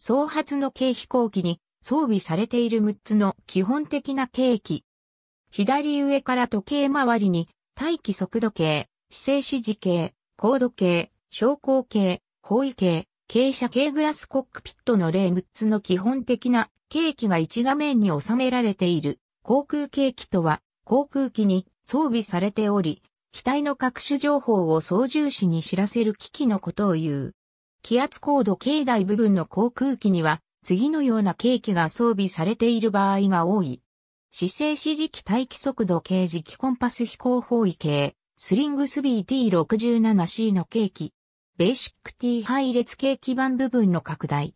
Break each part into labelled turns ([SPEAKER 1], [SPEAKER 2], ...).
[SPEAKER 1] 総発の軽飛行機に装備されている6つの基本的な計器。左上から時計回りに、待機速度計、姿勢指示計、高度計、昇降計、方位計、傾斜計グラスコックピットの例6つの基本的な計器が1画面に収められている航空計器とは航空機に装備されており、機体の各種情報を操縦士に知らせる機器のことを言う。気圧高度境内部分の航空機には、次のような計器が装備されている場合が多い。姿勢指示器待機速度計磁気コンパス飛行方位計、スリングス BT67C の計器、ベーシック T 配列計基板部分の拡大。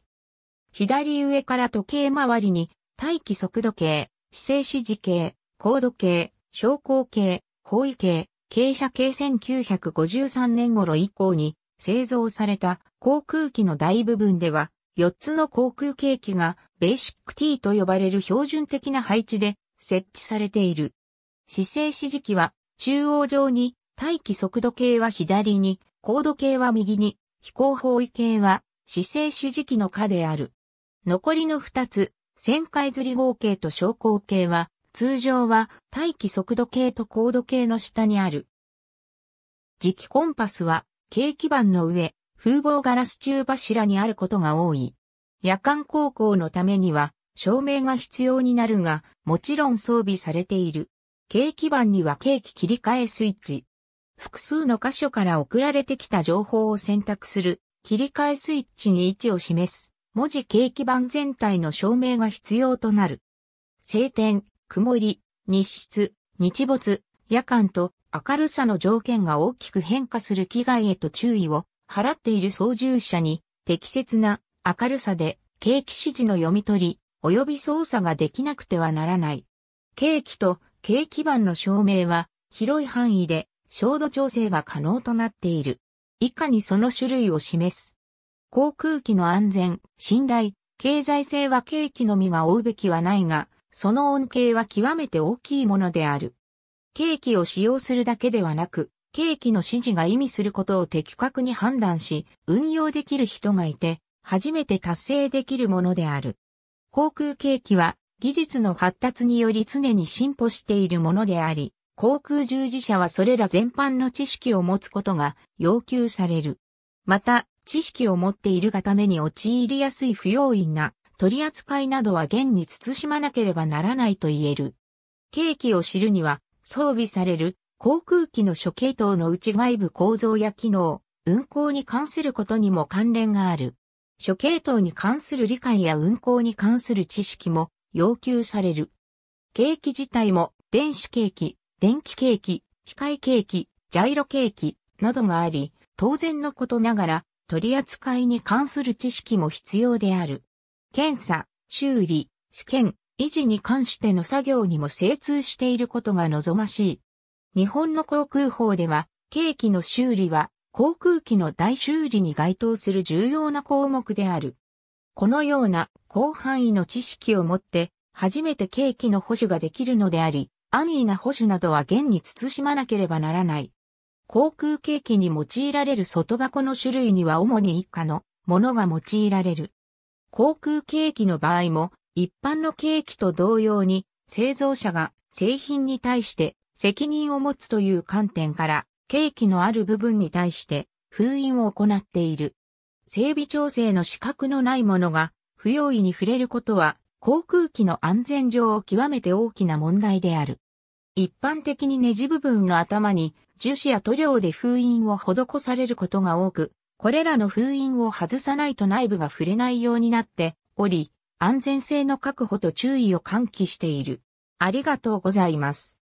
[SPEAKER 1] 左上から時計回りに、待機速度計、姿勢指示計、高度計、昇降計、方位計、傾斜計1953年頃以降に製造された航空機の大部分では、4つの航空計器がベーシック T と呼ばれる標準的な配置で設置されている。姿勢指示器は中央上に、待機速度計は左に、高度計は右に、飛行方位計は姿勢指示器の下である。残りの2つ、旋回釣り合計と昇降計は、通常は待機速度計と高度計の下にある。磁気コンパスは景気板の上、風防ガラス中柱にあることが多い。夜間航行のためには、照明が必要になるが、もちろん装備されている。景気板には景気切り替えスイッチ。複数の箇所から送られてきた情報を選択する、切り替えスイッチに位置を示す。文字景気板全体の照明が必要となる。晴天、曇り、日出、日没、夜間と明るさの条件が大きく変化する危害へと注意を払っている操縦者に適切な明るさで景気指示の読み取り及び操作ができなくてはならない。景気と景気板の照明は広い範囲で照度調整が可能となっている。以下にその種類を示す。航空機の安全、信頼、経済性は景気のみが負うべきはないが、その恩恵は極めて大きいものである。ケーキを使用するだけではなく、ケーキの指示が意味することを的確に判断し、運用できる人がいて、初めて達成できるものである。航空景気は技術の発達により常に進歩しているものであり、航空従事者はそれら全般の知識を持つことが要求される。また、知識を持っているがために陥りやすい不要因な取り扱いなどは現に慎まなければならないと言える。景気を知るには装備される航空機の諸系統の内外部構造や機能、運航に関することにも関連がある。諸系統に関する理解や運航に関する知識も要求される。景気自体も電子景気、電気ーキ、機械ーキ、ジャイローキなどがあり、当然のことながら取り扱いに関する知識も必要である。検査、修理、試験、維持に関しての作業にも精通していることが望ましい。日本の航空法では、景気の修理は航空機の大修理に該当する重要な項目である。このような広範囲の知識を持って初めて景気の保守ができるのであり、安易な保守などは現に慎まなければならない。航空景気に用いられる外箱の種類には主に一家のものが用いられる。航空景気の場合も一般のケーキと同様に、製造者が製品に対して責任を持つという観点から、ケーキのある部分に対して封印を行っている。整備調整の資格のないものが不用意に触れることは航空機の安全上を極めて大きな問題である。一般的にネジ部分の頭に樹脂や塗料で封印を施されることが多く、これらの封印を外さないと内部が触れないようになっており、安全性の確保と注意を喚起している。ありがとうございます。